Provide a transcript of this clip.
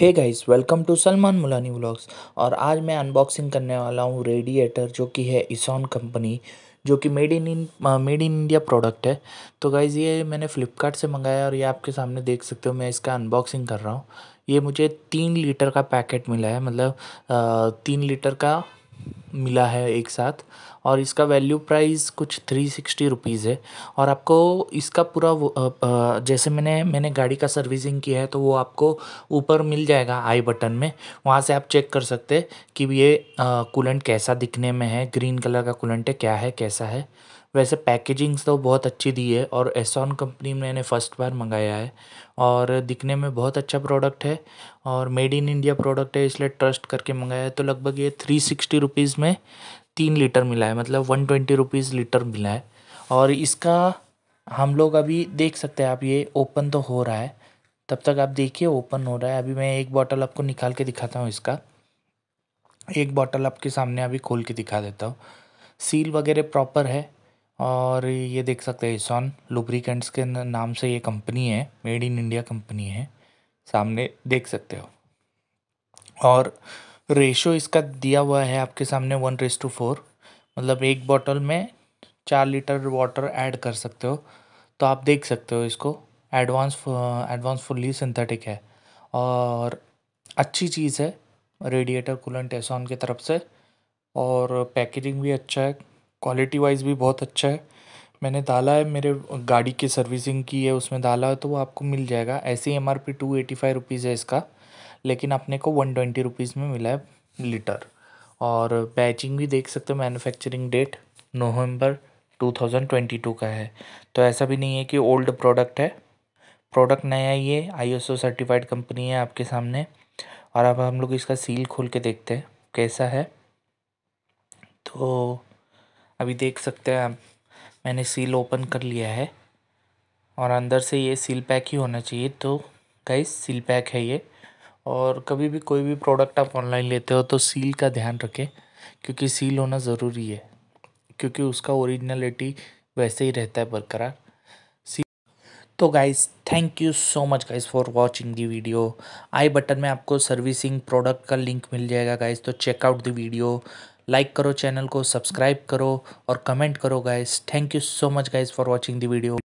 hey guys welcome to Salman Mulani vlogs और आज मैं अनबॉक्सिंग करने वाला हूँ रेडिएटर जो कि है इसॉन कंपनी जो कि made in in made in India product है तो गाइज़ ये मैंने फ्लिपकार्ट से मंगाया और ये आपके सामने देख सकते हो मैं इसका अनबॉक्सिंग कर रहा हूँ ये मुझे तीन लीटर का पैकेट मिला है मतलब तीन लीटर का मिला है एक साथ और इसका वैल्यू प्राइस कुछ थ्री सिक्सटी रुपीज़ है और आपको इसका पूरा वो जैसे मैंने मैंने गाड़ी का सर्विसिंग किया है तो वो आपको ऊपर मिल जाएगा आई बटन में वहाँ से आप चेक कर सकते हैं कि ये कूलेंट कैसा दिखने में है ग्रीन कलर का कूलेंट है क्या है कैसा है वैसे पैकेजिंग्स तो बहुत अच्छी दी है और एसॉन कंपनी में मैंने फ़र्स्ट बार मंगाया है और दिखने में बहुत अच्छा प्रोडक्ट है और मेड इन इंडिया प्रोडक्ट है इसलिए ट्रस्ट करके मंगाया है तो लगभग ये थ्री सिक्सटी रुपीज़ में उसमें तीन लीटर मिला है मतलब वन ट्वेंटी रुपीज़ लीटर मिला है और इसका हम लोग अभी देख सकते हैं आप ये ओपन तो हो रहा है तब तक आप देखिए ओपन हो रहा है अभी मैं एक बॉटल आपको निकाल के दिखाता हूँ इसका एक बॉटल आपके सामने अभी खोल के दिखा देता हूँ सील वगैरह प्रॉपर है और ये देख सकते हैं ईसॉन लुब्रिकेंट्स के नाम से ये कंपनी है मेड इन इंडिया कंपनी है सामने देख सकते हो और रेशो इसका दिया हुआ है आपके सामने वन रेस टू फोर मतलब एक बॉटल में चार लीटर वाटर ऐड कर सकते हो तो आप देख सकते हो इसको एडवांस एडवांस फुल्ली सिंथेटिक है और अच्छी चीज़ है रेडिएटर कूलेंट एसॉन की तरफ से और पैकेजिंग भी अच्छा है क्वालिटी वाइज भी बहुत अच्छा है मैंने डाला है मेरे गाड़ी की सर्विसिंग की है उसमें डाला है तो वो आपको मिल जाएगा ऐसे ही M R P two eighty five rupees है इसका लेकिन अपने को वन ट्वेंटी रुपीज़ में मिला है लीटर और बैचिंग भी देख सकते हो मैन्युफैक्चरिंग डेट नवंबर 2022 का है तो ऐसा भी नहीं है कि ओल्ड प्रोडक्ट है प्रोडक्ट नया ही है आईएसओ सर्टिफाइड कंपनी है आपके सामने और अब हम लोग इसका सील खोल के देखते हैं कैसा है तो अभी देख सकते हैं आप मैंने सील ओपन कर लिया है और अंदर से ये सील पैक ही होना चाहिए तो कई सील पैक है ये और कभी भी कोई भी प्रोडक्ट आप ऑनलाइन लेते हो तो सील का ध्यान रखें क्योंकि सील होना ज़रूरी है क्योंकि उसका ओरिजिनलिटी वैसे ही रहता है बरकरार तो guys thank you so much guys for watching the video I button में आपको सर्विसिंग प्रोडक्ट का लिंक मिल जाएगा गाइस तो चेकआउट द वीडियो लाइक करो चैनल को सब्सक्राइब करो और कमेंट करो guys thank you so much guys for watching the video